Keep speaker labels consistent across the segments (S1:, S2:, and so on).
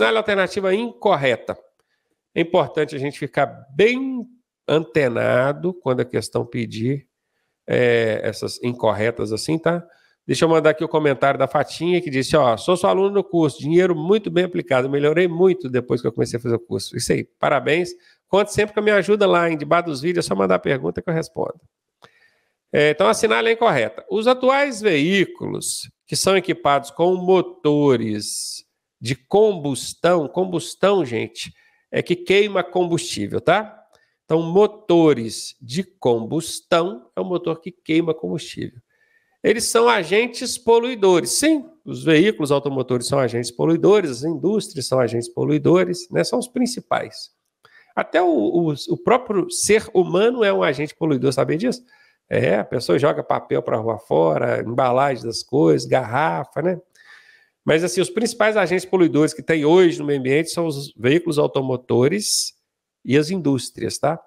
S1: assinale é a alternativa incorreta. É importante a gente ficar bem antenado quando a questão pedir é, essas incorretas assim, tá? Deixa eu mandar aqui o comentário da Fatinha que disse: Ó, sou seu aluno do curso, dinheiro muito bem aplicado, melhorei muito depois que eu comecei a fazer o curso. Isso aí, parabéns. Conte sempre que me ajuda lá, em debaixo dos vídeos, é só mandar a pergunta que eu respondo. É, então, assinale a incorreta. Os atuais veículos que são equipados com motores de combustão. Combustão, gente, é que queima combustível, tá? Então, motores de combustão é o motor que queima combustível. Eles são agentes poluidores. Sim, os veículos automotores são agentes poluidores, as indústrias são agentes poluidores, né? São os principais. Até o, o, o próprio ser humano é um agente poluidor, sabe disso? É, a pessoa joga papel para a rua fora, embalagem das coisas, garrafa, né? Mas assim, os principais agentes poluidores que tem hoje no meio ambiente são os veículos automotores e as indústrias, tá?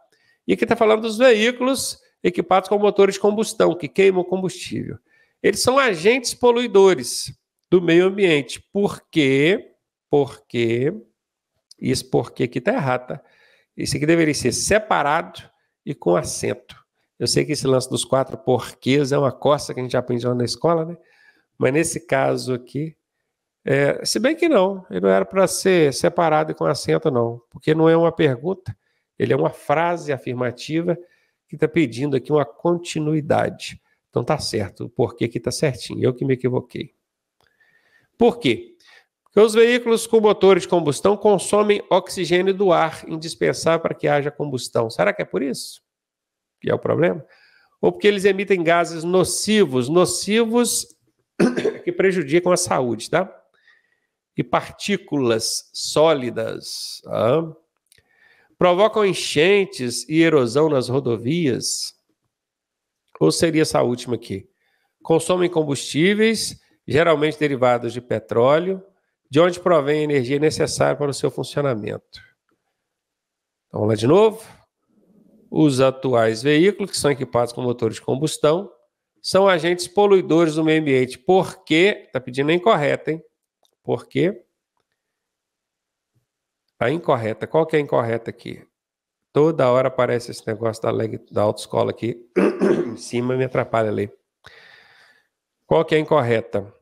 S1: E aqui está falando dos veículos equipados com motores de combustão, que queimam combustível. Eles são agentes poluidores do meio ambiente. Por quê? Porque. Isso porque aqui está errado, tá? Esse aqui deveria ser separado e com acento. Eu sei que esse lance dos quatro porquês é uma costa que a gente já aprendeu na escola, né? Mas nesse caso aqui, é, se bem que não, ele não era para ser separado e com assento não, porque não é uma pergunta, ele é uma frase afirmativa que está pedindo aqui uma continuidade. Então tá certo, o porquê que tá certinho, eu que me equivoquei. Por quê? Porque os veículos com motores de combustão consomem oxigênio do ar, indispensável para que haja combustão. Será que é por isso? Que é o problema? Ou porque eles emitem gases nocivos, nocivos que prejudicam a saúde, tá? e partículas sólidas. Ah. Provocam enchentes e erosão nas rodovias. Ou seria essa última aqui? Consomem combustíveis, geralmente derivados de petróleo, de onde provém a energia necessária para o seu funcionamento. Então, vamos lá de novo. Os atuais veículos, que são equipados com motores de combustão, são agentes poluidores do meio ambiente, porque, está pedindo incorreto, hein? Porque a incorreta, qual que é a incorreta aqui? Toda hora aparece esse negócio da, leg, da autoescola aqui em cima, me atrapalha ali. Qual que é a incorreta?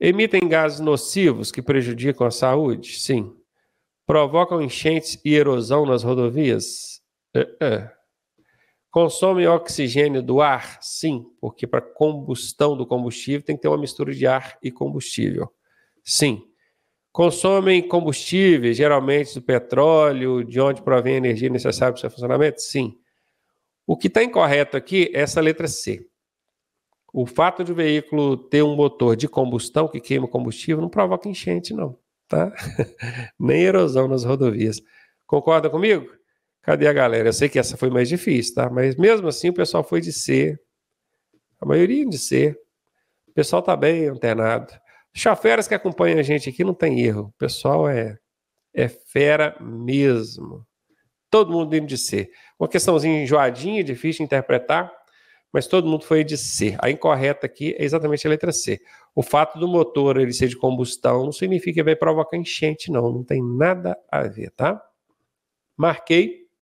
S1: Emitem gases nocivos que prejudicam a saúde? Sim. Provocam enchentes e erosão nas rodovias? Uh, -uh. Consomem oxigênio do ar? Sim, porque para combustão do combustível tem que ter uma mistura de ar e combustível. Sim. Consomem combustíveis, geralmente do petróleo, de onde provém a energia necessária para o seu funcionamento? Sim. O que está incorreto aqui é essa letra C. O fato de o veículo ter um motor de combustão que queima combustível não provoca enchente, não, tá? Nem erosão nas rodovias. Concorda comigo? Cadê a galera? Eu sei que essa foi mais difícil, tá? Mas mesmo assim o pessoal foi de C. A maioria de C. O pessoal está bem antenado. Chaferas que acompanham a gente aqui não tem erro. O pessoal é, é fera mesmo. Todo mundo indo de C. Uma questãozinha enjoadinha, difícil de interpretar, mas todo mundo foi de C. A incorreta aqui é exatamente a letra C. O fato do motor ele ser de combustão não significa que vai provocar enchente, não. Não tem nada a ver, tá? Marquei.